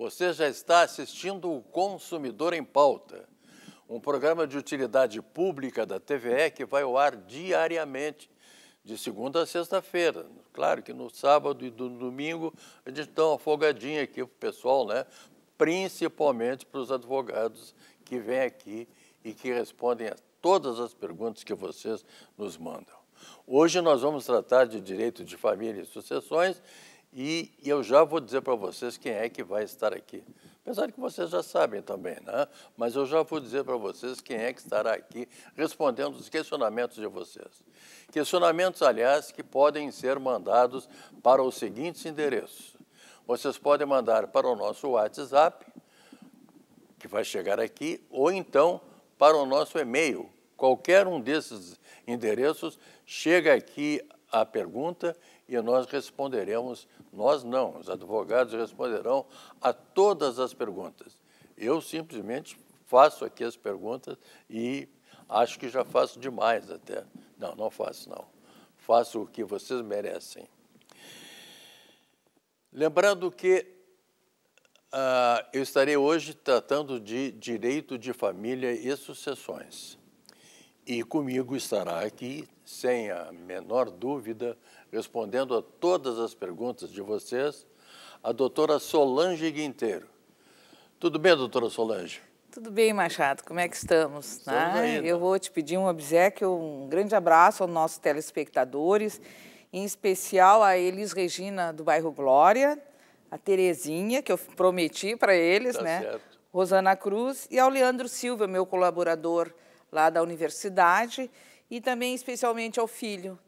Você já está assistindo o Consumidor em Pauta, um programa de utilidade pública da TVE que vai ao ar diariamente, de segunda a sexta-feira. Claro que no sábado e no domingo a gente dá uma folgadinha aqui para o pessoal, né? principalmente para os advogados que vêm aqui e que respondem a todas as perguntas que vocês nos mandam. Hoje nós vamos tratar de direito de família e sucessões e eu já vou dizer para vocês quem é que vai estar aqui. Apesar de que vocês já sabem também, né? Mas eu já vou dizer para vocês quem é que estará aqui respondendo os questionamentos de vocês. Questionamentos, aliás, que podem ser mandados para os seguintes endereços. Vocês podem mandar para o nosso WhatsApp, que vai chegar aqui, ou então para o nosso e-mail. Qualquer um desses endereços chega aqui a pergunta e nós responderemos, nós não, os advogados responderão a todas as perguntas. Eu simplesmente faço aqui as perguntas e acho que já faço demais até. Não, não faço não. Faço o que vocês merecem. Lembrando que uh, eu estarei hoje tratando de direito de família e sucessões. E comigo estará aqui, sem a menor dúvida, respondendo a todas as perguntas de vocês, a doutora Solange Guinteiro. Tudo bem, doutora Solange? Tudo bem, Machado, como é que estamos? estamos né? né? Eu vou te pedir um obsequio, um grande abraço aos nossos telespectadores, em especial a Elis Regina, do bairro Glória, a Terezinha, que eu prometi para eles, tá né? Certo. Rosana Cruz e ao Leandro Silva, meu colaborador lá da universidade, e também especialmente ao filho,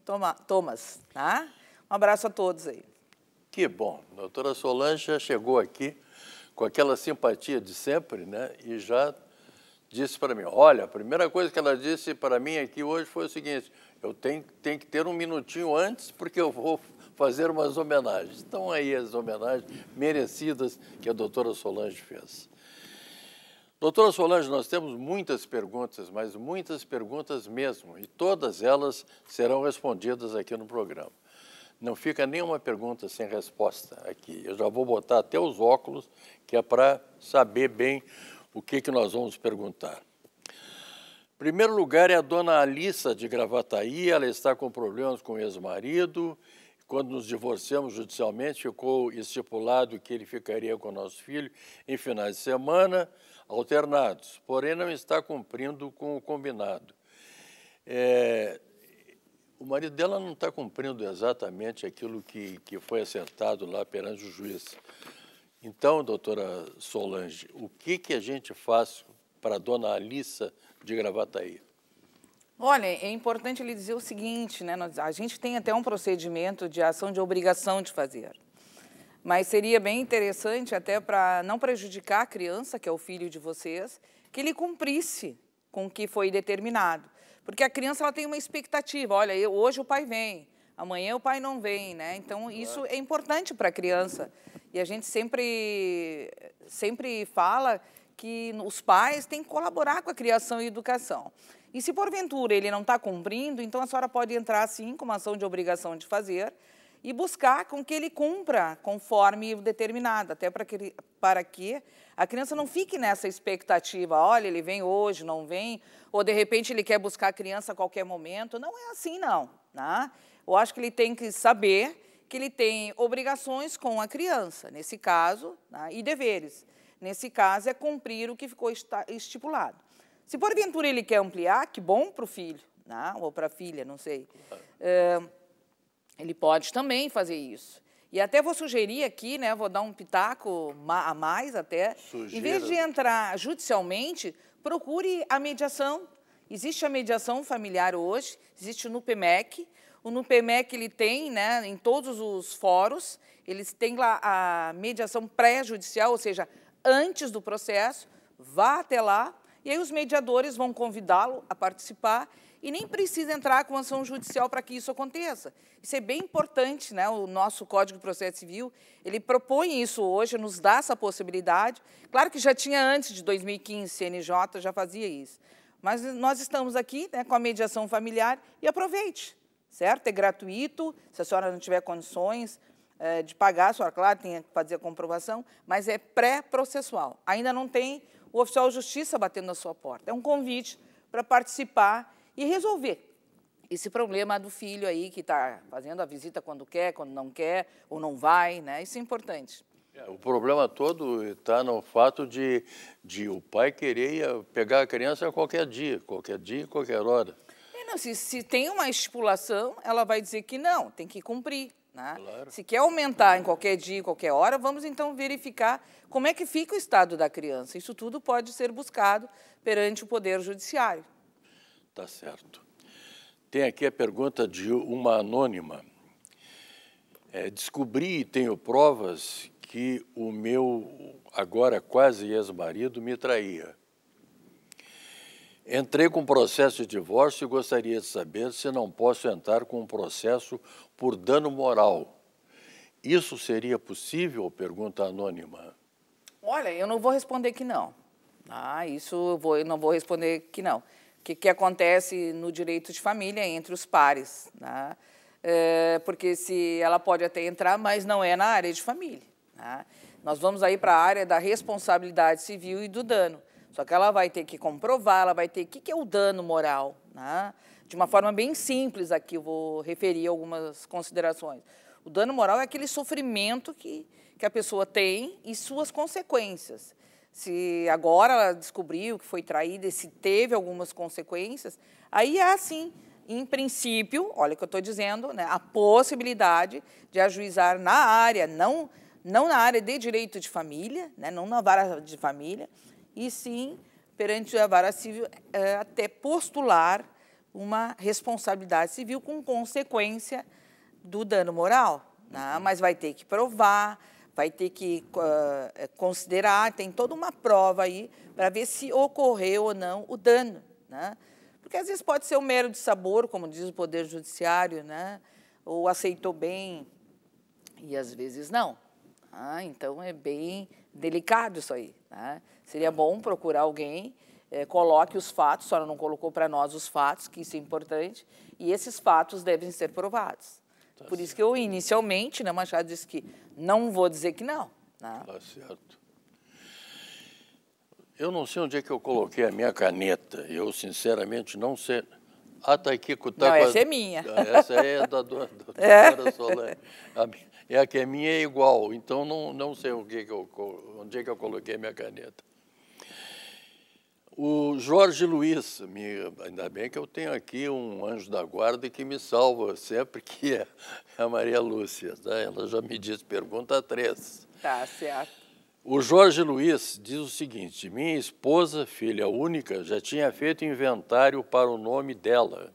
Thomas. Tá? Um abraço a todos aí. Que bom. A doutora Solange já chegou aqui com aquela simpatia de sempre, né? E já disse para mim, olha, a primeira coisa que ela disse para mim aqui hoje foi o seguinte, eu tenho, tenho que ter um minutinho antes porque eu vou fazer umas homenagens. Estão aí as homenagens merecidas que a doutora Solange fez. Doutora Solange, nós temos muitas perguntas, mas muitas perguntas mesmo, e todas elas serão respondidas aqui no programa. Não fica nenhuma pergunta sem resposta aqui. Eu já vou botar até os óculos, que é para saber bem o que, que nós vamos perguntar. Primeiro lugar é a dona Alissa de Gravataí, ela está com problemas com o ex-marido. Quando nos divorciamos judicialmente, ficou estipulado que ele ficaria com o nosso filho em finais de semana alternados, porém não está cumprindo com o combinado. É, o marido dela não está cumprindo exatamente aquilo que, que foi acertado lá perante o juiz. Então, doutora Solange, o que, que a gente faz para a dona Alissa de Gravataí? Olha, é importante lhe dizer o seguinte, né? a gente tem até um procedimento de ação de obrigação de fazer. Mas seria bem interessante, até para não prejudicar a criança, que é o filho de vocês, que ele cumprisse com o que foi determinado. Porque a criança ela tem uma expectativa, olha, eu, hoje o pai vem, amanhã o pai não vem, né? Então isso é importante para a criança. E a gente sempre, sempre fala que os pais têm que colaborar com a criação e educação. E se porventura ele não está cumprindo, então a senhora pode entrar sim com uma ação de obrigação de fazer, e buscar com que ele cumpra conforme determinado, até para que, ele, para que a criança não fique nessa expectativa, olha, ele vem hoje, não vem, ou de repente ele quer buscar a criança a qualquer momento. Não é assim, não. Né? Eu acho que ele tem que saber que ele tem obrigações com a criança, nesse caso, né? e deveres. Nesse caso, é cumprir o que ficou estipulado. Se porventura ele quer ampliar, que bom para o filho, né? ou para a filha, não sei. É, ele pode também fazer isso. E até vou sugerir aqui, né, vou dar um pitaco a mais até. Sugira. Em vez de entrar judicialmente, procure a mediação. Existe a mediação familiar hoje, existe o PMEC? O NUPEMEC ele tem, né, em todos os fóruns, eles têm lá a mediação pré-judicial, ou seja, antes do processo, vá até lá e aí os mediadores vão convidá-lo a participar e nem precisa entrar com ação judicial para que isso aconteça. Isso é bem importante, né? O nosso Código de Processo Civil, ele propõe isso hoje, nos dá essa possibilidade. Claro que já tinha antes de 2015, CNJ já fazia isso. Mas nós estamos aqui né, com a mediação familiar e aproveite, certo? É gratuito, se a senhora não tiver condições é, de pagar, a senhora, claro, tem que fazer a comprovação, mas é pré-processual. Ainda não tem o oficial de justiça batendo na sua porta. É um convite para participar e resolver esse problema do filho aí que está fazendo a visita quando quer, quando não quer, ou não vai, né? Isso é importante. É, o problema todo está no fato de, de o pai querer eh, pegar a criança qualquer dia, qualquer dia, qualquer hora. É, não, se, se tem uma estipulação, ela vai dizer que não, tem que cumprir. Né? Claro. Se quer aumentar em qualquer dia, qualquer hora, vamos então verificar como é que fica o estado da criança. Isso tudo pode ser buscado perante o Poder Judiciário. Tá certo. Tem aqui a pergunta de uma anônima. É, descobri e tenho provas que o meu agora quase ex-marido me traía. Entrei com processo de divórcio e gostaria de saber se não posso entrar com um processo por dano moral. Isso seria possível? Pergunta anônima. Olha, eu não vou responder que não. Ah, isso eu, vou, eu não vou responder que não que, que acontece no direito de família entre os pares, né? É, porque se ela pode até entrar, mas não é na área de família. Né? Nós vamos aí para a área da responsabilidade civil e do dano. Só que ela vai ter que comprovar, ela vai ter o que, que é o dano moral, né? de uma forma bem simples aqui. Eu vou referir algumas considerações. O dano moral é aquele sofrimento que, que a pessoa tem e suas consequências se agora ela descobriu que foi traída e se teve algumas consequências, aí há é sim, em princípio, olha o que eu estou dizendo, né, a possibilidade de ajuizar na área, não, não na área de direito de família, né, não na vara de família, e sim perante a vara civil é, até postular uma responsabilidade civil com consequência do dano moral. Né, uhum. mas vai ter que provar, vai ter que uh, considerar, tem toda uma prova aí para ver se ocorreu ou não o dano, né? Porque às vezes pode ser um mero de sabor, como diz o Poder Judiciário, né? Ou aceitou bem e às vezes não. Ah, então é bem delicado isso aí. Né? Seria bom procurar alguém, eh, coloque os fatos, a senhora não colocou para nós os fatos, que isso é importante, e esses fatos devem ser provados. Tá Por certo. isso que eu, inicialmente, né, Machado disse que não vou dizer que não. Né? Tá certo. Eu não sei onde é que eu coloquei a minha caneta. Eu, sinceramente, não sei. Ah, tá aqui com Não, essa é minha. Ah, essa é da do é. Solé. A, é a que é minha é igual, então não, não sei o que que eu, onde é que eu coloquei a minha caneta. O Jorge Luiz, me, ainda bem que eu tenho aqui um anjo da guarda que me salva sempre, que é a Maria Lúcia. Né? Ela já me disse, pergunta três. Tá, certo. O Jorge Luiz diz o seguinte: minha esposa, filha única, já tinha feito inventário para o nome dela.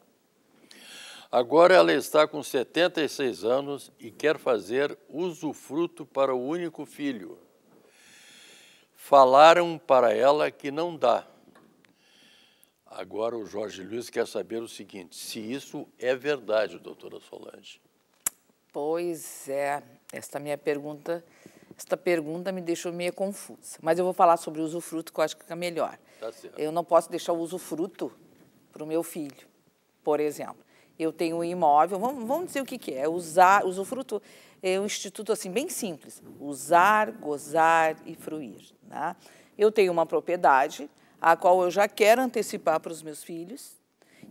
Agora ela está com 76 anos e quer fazer usufruto para o único filho. Falaram para ela que não dá, Agora o Jorge Luiz quer saber o seguinte: se isso é verdade, doutora Solange. Pois é, esta minha pergunta, esta pergunta me deixou meio confusa. Mas eu vou falar sobre o usufruto, que eu acho que fica melhor. Tá certo. Eu não posso deixar o usufruto para o meu filho, por exemplo. Eu tenho um imóvel, vamos, vamos dizer o que, que é, usar, usufruto é um instituto assim bem simples, usar, gozar e fruir. Né? Eu tenho uma propriedade, a qual eu já quero antecipar para os meus filhos.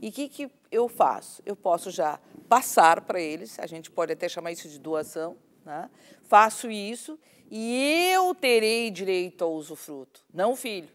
E o que, que eu faço? Eu posso já passar para eles, a gente pode até chamar isso de doação, né? faço isso e eu terei direito ao usufruto, não o filho,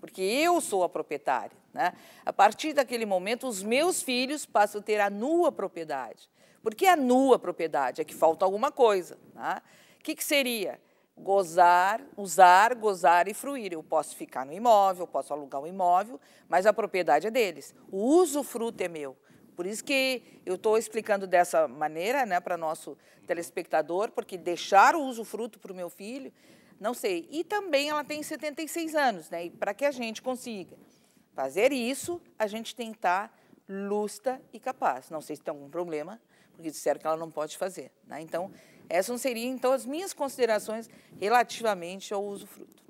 porque eu sou a proprietária. Né? A partir daquele momento, os meus filhos passam a ter a nua propriedade. Porque a nua propriedade é que falta alguma coisa. Né? O que, que seria? gozar, usar, gozar e fruir. Eu posso ficar no imóvel, eu posso alugar um imóvel, mas a propriedade é deles. O usufruto é meu. Por isso que eu estou explicando dessa maneira né, para nosso telespectador, porque deixar o usufruto para o meu filho, não sei. E também ela tem 76 anos, né? E para que a gente consiga fazer isso, a gente tem que estar tá lusta e capaz. Não sei se tem algum problema, porque disseram que ela não pode fazer. Né? Então, essas seriam, então, as minhas considerações relativamente ao usufruto.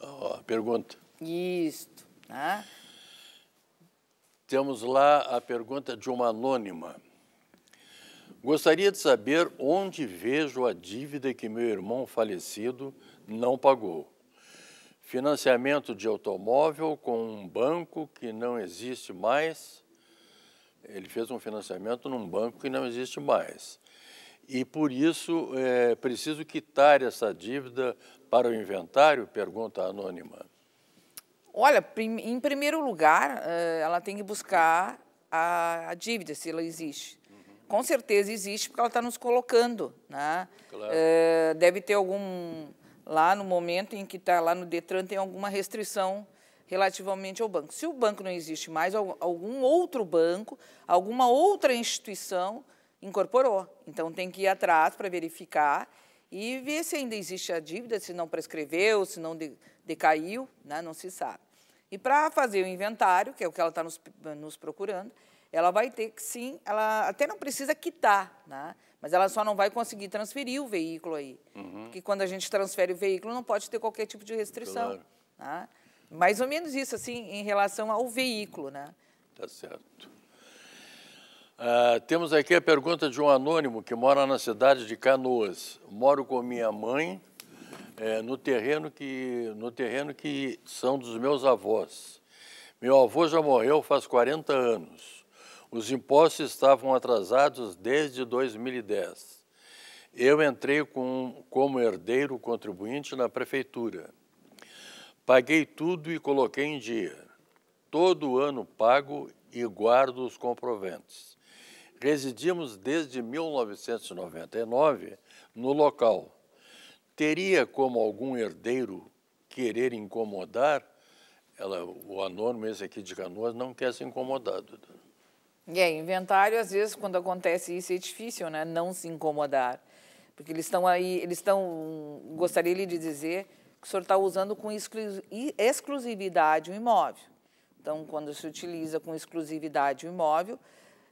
Oh, pergunta. Isto. Né? Temos lá a pergunta de uma anônima. Gostaria de saber onde vejo a dívida que meu irmão falecido não pagou. Financiamento de automóvel com um banco que não existe mais. Ele fez um financiamento num banco que não existe mais. E por isso é preciso quitar essa dívida para o inventário? Pergunta anônima. Olha, em primeiro lugar, eh, ela tem que buscar a, dívida, se ela existe. Uhum. Com certeza existe, porque ela está nos colocando. Né? Claro. É, deve ter algum. Lá no momento em que está lá no Detran, tem alguma restrição relativamente ao banco. Se o banco não existe mais, algum outro banco, alguma outra instituição incorporou. Então tem que ir atrás para verificar e ver se ainda existe a dívida, se não prescreveu, se não decaiu, né? não se sabe. E para fazer o inventário, que é o que ela está nos, nos, procurando, ela vai ter que sim, ela até não precisa quitar, né? mas ela só não vai conseguir transferir o veículo aí. Uhum. Porque quando a gente transfere o veículo, não pode ter qualquer tipo de restrição. Claro. Né? Mais ou menos isso, assim, em relação ao veículo. Né? Tá certo. Uh, temos aqui a pergunta de um anônimo que mora na cidade de Canoas. Moro com minha mãe é, no, terreno que, no terreno que são dos meus avós. Meu avô já morreu faz 40 anos. Os impostos estavam atrasados desde 2010. Eu entrei com, como herdeiro contribuinte na prefeitura. Paguei tudo e coloquei em dia. Todo ano pago e guardo os comprovantes. Residimos desde 1999 no local. Teria como algum herdeiro querer incomodar? Ela, o anônimo, esse aqui de Canoas, não quer ser incomodado. Né? E é, inventário, às vezes, quando acontece isso, é difícil, né? Não se incomodar. Porque eles estão aí, eles estão. Gostaria de dizer que o senhor está usando com exclusividade o imóvel. Então, quando se utiliza com exclusividade o imóvel,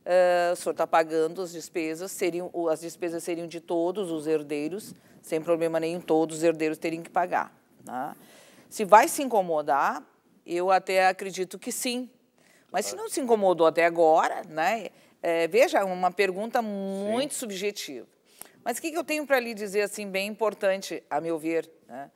ah, o senhor está pagando as despesas, seriam, as despesas seriam de todos os herdeiros, sem problema nenhum, todos os herdeiros teriam que pagar. Né? Se vai se incomodar, eu até acredito que sim. Mas se não se incomodou até agora, né? É, veja, é uma pergunta muito sim. subjetiva. Mas o que, eu tenho para lhe dizer, assim, bem importante, a meu ver, né?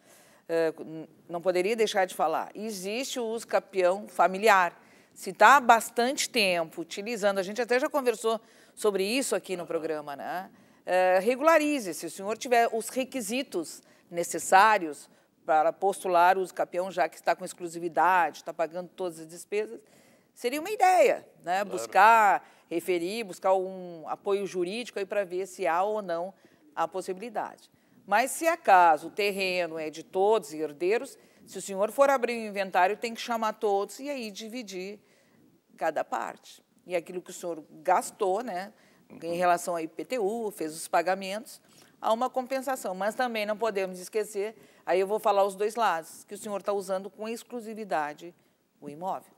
Ah, não poderia deixar de falar. Existe o uso campeão familiar, se está há bastante tempo utilizando, a gente até já conversou sobre isso aqui no programa, né? É, regularize, se o senhor tiver os requisitos necessários para postular o uso capião, já que está com exclusividade, está pagando todas as despesas, seria uma ideia, né? Claro. Buscar, referir, buscar um apoio jurídico aí para ver se há ou não a possibilidade. Mas se acaso o terreno é de todos os herdeiros, se o senhor for abrir o inventário, tem que chamar todos e aí dividir cada parte. E aquilo que o senhor gastou, né, em relação à IPTU, fez os pagamentos, há uma compensação. Mas também não podemos esquecer, aí eu vou falar os dois lados, que o senhor está usando com exclusividade o imóvel.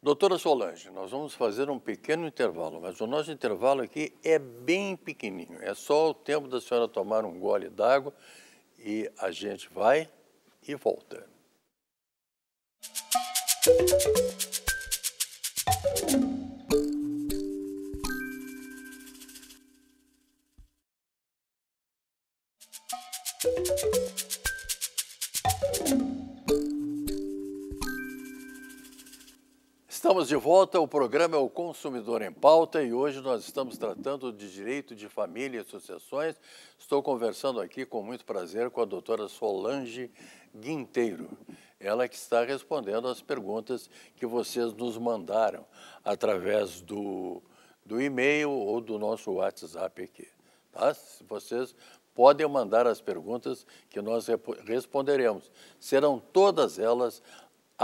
Doutora Solange, nós vamos fazer um pequeno intervalo, mas o nosso intervalo aqui é bem pequenininho. É só o tempo da senhora tomar um gole d'água e a gente vai e volta. Estamos de volta, o programa é o Consumidor em Pauta e hoje nós estamos tratando de direito de família e associações. Estou conversando aqui com muito prazer com a doutora Solange Guinteiro. Ela que está respondendo às perguntas que vocês nos mandaram através do, do e-mail ou do nosso WhatsApp aqui. Tá? Vocês podem mandar as perguntas que nós responderemos. Serão todas elas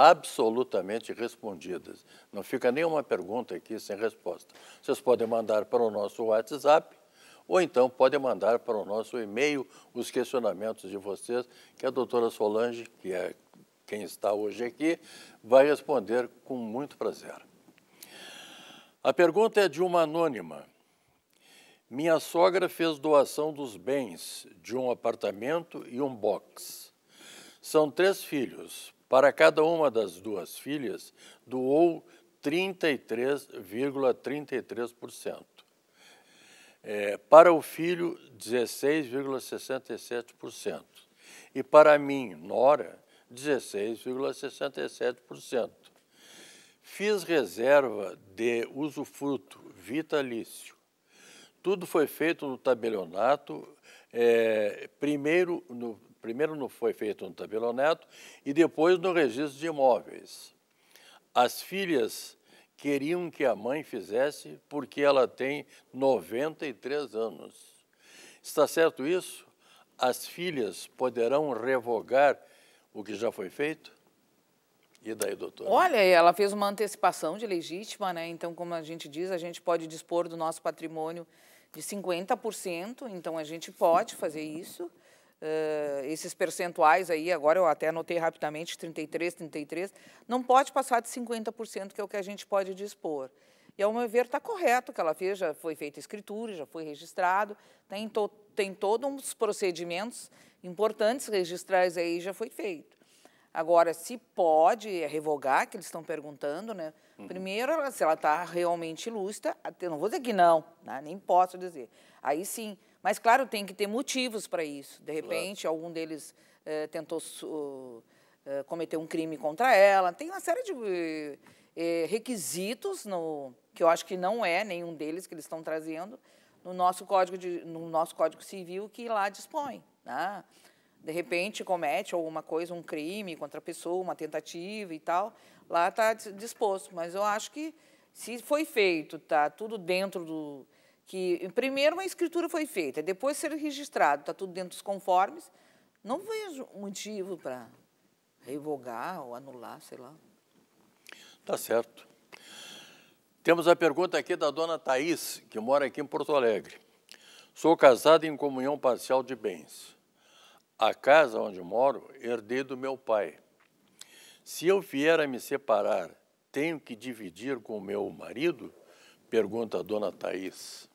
absolutamente respondidas. Não fica nenhuma pergunta aqui sem resposta. Vocês podem mandar para o nosso WhatsApp ou então podem mandar para o nosso e-mail os questionamentos de vocês, que a doutora Solange, que é quem está hoje aqui, vai responder com muito prazer. A pergunta é de uma anônima. Minha sogra fez doação dos bens de um apartamento e um box. São três filhos, para cada uma das duas filhas, doou 33,33%. É, para o filho, 16,67%. E para mim, Nora, 16,67%. Fiz reserva de usufruto vitalício. Tudo foi feito no tabelionato, é, primeiro no primeiro não foi feito no tabeloneto e depois no registro de imóveis. As filhas queriam que a mãe fizesse porque ela tem 93 anos. Está certo isso? As filhas poderão revogar o que já foi feito? E daí, doutor? Olha, ela fez uma antecipação de legítima, né? Então, como a gente diz, a gente pode dispor do nosso patrimônio de 50%, então a gente pode fazer isso. Uh, esses percentuais aí, agora eu até anotei rapidamente, 33, 33, não pode passar de 50%, que é o que a gente pode dispor. E, ao meu ver, está correto que ela fez, já foi feita escritura, já foi registrado, tem, to, tem todos os procedimentos importantes registrais aí, já foi feito. Agora, se pode revogar, que eles estão perguntando, né? Uhum. Primeiro, se ela está realmente lúcida, não vou dizer que não, né? nem posso dizer. Aí sim, mas, claro, tem que ter motivos para isso. De repente, claro. algum deles eh, tentou eh, cometer um crime contra ela. Tem uma série de eh, requisitos no, que eu acho que não é nenhum deles que eles estão trazendo no nosso código, de, no nosso código civil que lá dispõe. Né? De repente, comete alguma coisa, um crime contra a pessoa, uma tentativa e tal. Lá está disposto. Mas eu acho que se foi feito, está tudo dentro do que primeiro uma escritura foi feita, depois ser registrado, está tudo dentro dos conformes, não vejo motivo para revogar ou anular, sei lá. Tá certo. Temos a pergunta aqui da dona Thais, que mora aqui em Porto Alegre. Sou casada em comunhão parcial de bens. A casa onde moro herdei do meu pai. Se eu vier a me separar, tenho que dividir com o meu marido? Pergunta a dona Thais.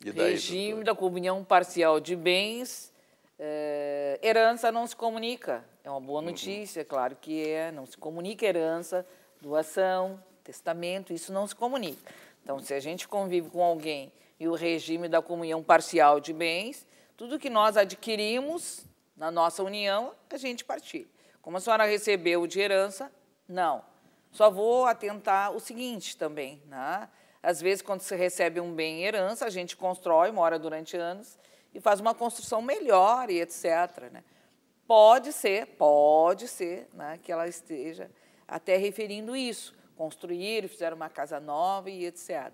Daí, regime doutor? da comunhão parcial de bens, eh, herança não se comunica. É uma boa uhum. notícia, uhum. claro que é. Não se comunica herança, doação, testamento, isso não se comunica. Então, se a gente convive com alguém e o regime da comunhão parcial de bens, tudo que nós adquirimos na nossa união, a gente partilha. Como a senhora recebeu de herança, não. Só vou atentar o seguinte também, né? Às vezes, quando se recebe um bem em herança, a gente constrói, mora durante anos e faz uma construção melhor e etc. Né? Pode ser, pode ser né, que ela esteja até referindo isso, construir, fizeram uma casa nova e etc.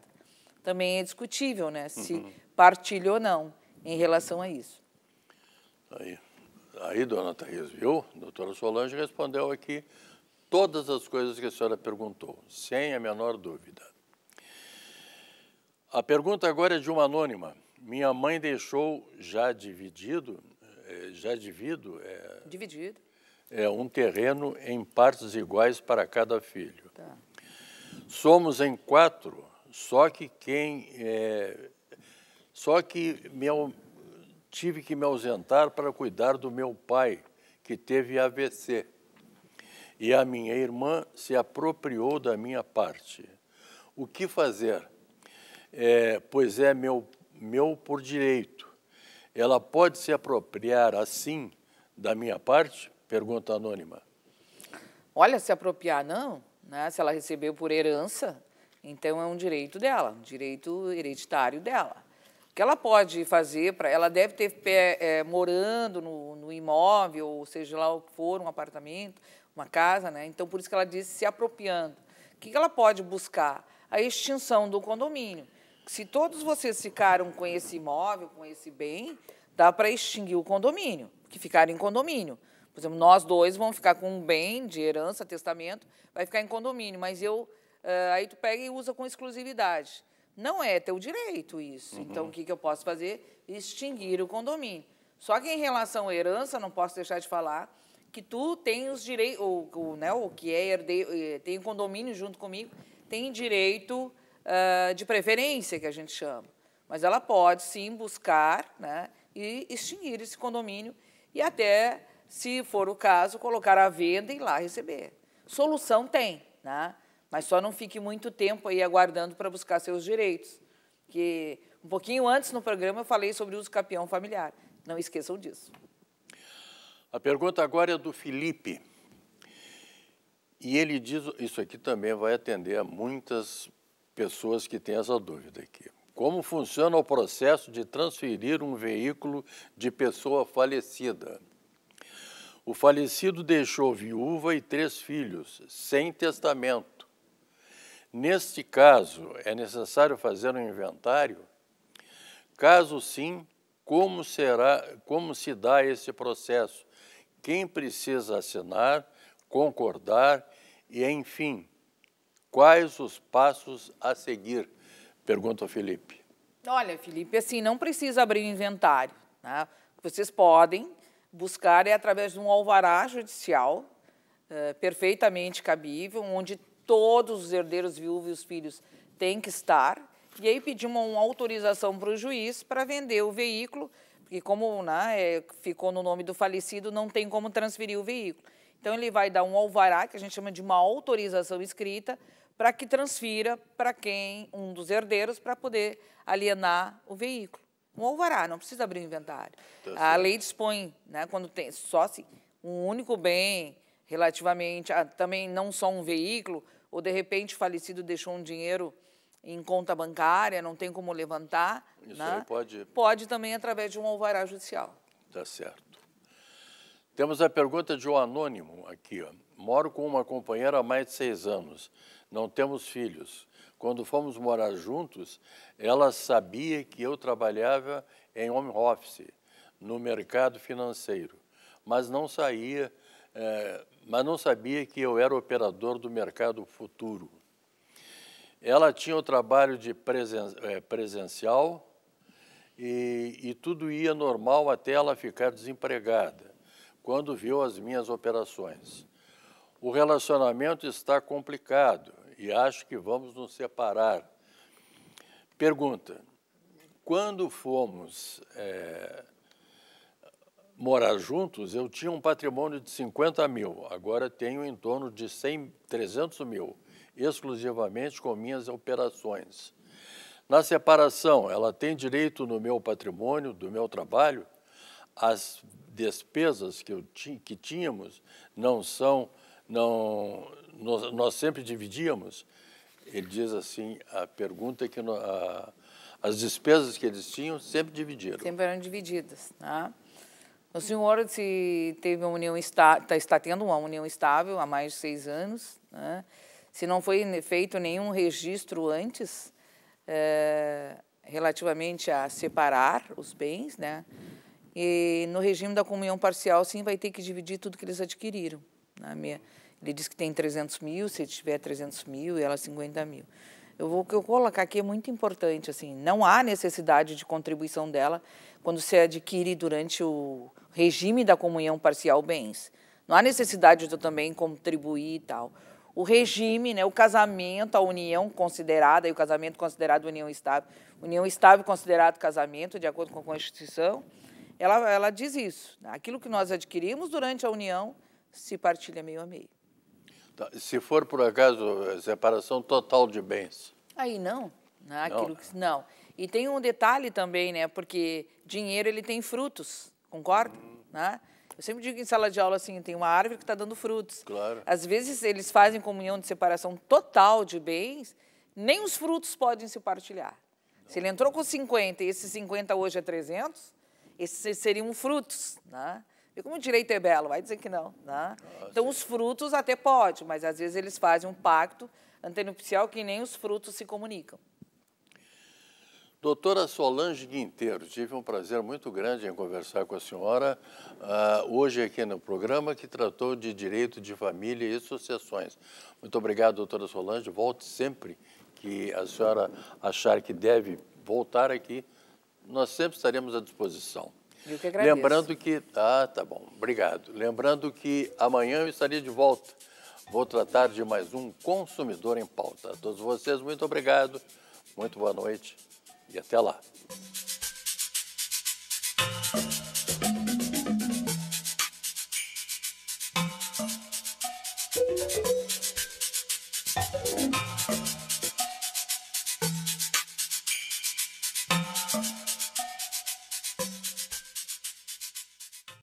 Também é discutível né, se uhum. partilha ou não em relação a isso. Aí, aí dona Thais, viu? A doutora Solange respondeu aqui todas as coisas que a senhora perguntou, sem a menor dúvida. A pergunta agora é de uma anônima. Minha mãe deixou já dividido, eh, já divido. É, dividido. É um terreno em partes iguais para cada filho. Tá. Somos em quatro, só que quem é, só que me, tive que me ausentar para cuidar do meu pai, que teve AVC. E a minha irmã se apropriou da minha parte. O que fazer? é, pois é meu, meu por direito. Ela pode se apropriar assim da minha parte? Pergunta anônima. Olha, se apropriar não, né? se ela recebeu por herança, então é um direito dela, um direito hereditário dela. O que ela pode fazer, para ela deve ter é, morando no, no imóvel, ou seja lá o que for, um apartamento, uma casa, né? Então, por isso que ela disse se apropriando. O que ela pode buscar? A extinção do condomínio se todos vocês ficaram com esse imóvel, com esse bem, dá para extinguir o condomínio, que ficaram em condomínio. Por exemplo, nós dois vamos ficar com um bem de herança, testamento, vai ficar em condomínio, mas eu eh, aí tu pega e usa com exclusividade. Não é teu direito isso. Uhum. Então, o que, que eu posso fazer? Extinguir o condomínio. Só que em relação à herança, não posso deixar de falar que tu tem os direitos, o, né, o que é herdeiro, eh, tem condomínio junto comigo, tem direito uh, de preferência, que a gente chama. Mas ela pode, sim, buscar né, e extinguir esse condomínio e até, se for o caso, colocar à venda e ir lá receber. Solução tem, né? mas só não fique muito tempo aí aguardando para buscar seus direitos. Que um pouquinho antes no programa eu falei sobre o uso capião familiar. Não esqueçam disso. A pergunta agora é do Felipe. E ele diz, isso aqui também vai atender a muitas pessoas que têm essa dúvida aqui. Como funciona o processo de transferir um veículo de pessoa falecida? O falecido deixou viúva e três filhos, sem testamento. Neste caso, é necessário fazer um inventário? Caso sim, como, será, como se dá esse processo? Quem precisa assinar, concordar e, enfim, Quais os passos a seguir? Pergunta o Felipe. Olha, Felipe, assim, não precisa abrir o inventário. Né? Vocês podem buscar é através de um alvará judicial, é, perfeitamente cabível, onde todos os herdeiros, viúvos e os filhos têm que estar, e aí pedir uma, uma autorização para o juiz para vender o veículo, porque como né, é, ficou no nome do falecido, não tem como transferir o veículo. Então, ele vai dar um alvará, que a gente chama de uma autorização escrita, para que transfira para quem, um dos herdeiros, para poder alienar o veículo. Um alvará, não precisa abrir o inventário. Tá a lei dispõe, né, quando tem só se um único bem, relativamente a também não só um veículo, ou de repente o falecido deixou um dinheiro em conta bancária, não tem como levantar. Isso né? aí pode. Pode também através de um alvará judicial. Tá certo. Temos a pergunta de um anônimo aqui. Ó. Moro com uma companheira há mais de seis anos não temos filhos. Quando fomos morar juntos, ela sabia que eu trabalhava em home office, no mercado financeiro, mas não saía, é, mas não sabia que eu era operador do mercado futuro. Ela tinha o trabalho de presen é, presencial e, e tudo ia normal até ela ficar desempregada, quando viu as minhas operações o relacionamento está complicado e acho que vamos nos separar. Pergunta: quando fomos é, morar juntos, eu tinha um patrimônio de 50 mil, agora tenho em torno de 100, 300 mil, exclusivamente com minhas operações. Na separação, ela tem direito no meu patrimônio, do meu trabalho, as despesas que, eu, que tínhamos não são não, nós, nós sempre dividíamos. Ele diz assim, a pergunta que a, as despesas que eles tinham sempre dividiram. Sempre eram divididas, né? O senhor se teve uma união está, tá, está tendo uma união estável há mais de seis anos, né? se não foi feito nenhum registro antes é, relativamente a separar os bens, né? E no regime da comunhão parcial, sim, vai ter que dividir tudo que eles adquiriram. Ele diz que tem 300 mil, se tiver 300 mil e ela 50 mil. Eu vou, o que eu colocar aqui é muito importante, assim, não há necessidade de contribuição dela quando se adquire durante o regime da comunhão parcial bens. Não há necessidade de eu também contribuir e tal. O regime, né, o casamento, a união considerada, e o casamento considerado união estável, união estável considerado casamento, de acordo com a Constituição, ela, ela diz isso. Aquilo que nós adquirimos durante a união, se partilha meio a meio. Tá, se for, por acaso, é separação total de bens? Aí não. Né? Aquilo que, não. E tem um detalhe também, né? Porque dinheiro ele tem frutos, concorda? Hum. Né? Eu sempre digo em sala de aula assim, tem uma árvore que está dando frutos. Claro. Às vezes eles fazem comunhão de separação total de bens, nem os frutos podem se partilhar. Não. Se ele entrou com 50 e esse 50 hoje é 300, esses seriam frutos, né? E como o direito é belo, vai dizer que não, né? Então, os frutos até pode, mas às vezes eles fazem um pacto antenupcial que nem os frutos se comunicam. Doutora Solange Guinteiro, tive um prazer muito grande em conversar com a senhora uh, hoje aqui no programa que tratou de direito de família e sucessões. Muito obrigado, doutora Solange. Volte sempre que a senhora achar que deve voltar aqui, nós sempre estaremos à disposição. Eu que agradeço. Lembrando que. Ah, tá bom. Obrigado. Lembrando que amanhã eu estarei de volta. Vou tratar de mais um Consumidor em Pauta. A todos vocês, muito obrigado, muito boa noite e até lá.